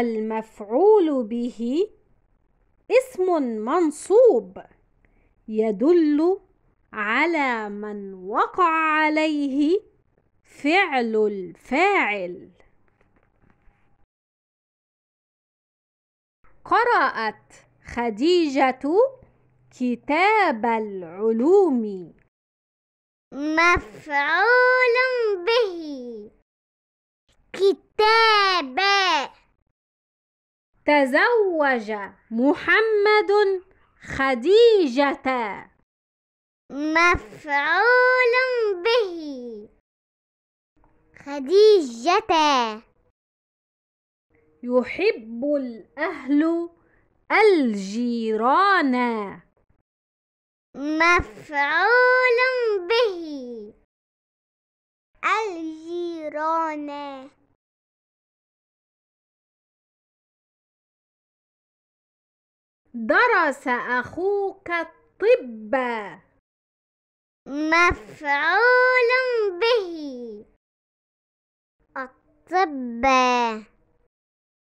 المفعول به اسم منصوب يدل على من وقع عليه فعل الفاعل قرأت خديجة كتاب العلوم مفعول به كتاب تزوج محمد خديجة مفعول به خديجة يحب الأهل الجيران مفعول به الجيران درس أخوك الطب مفعول به الطب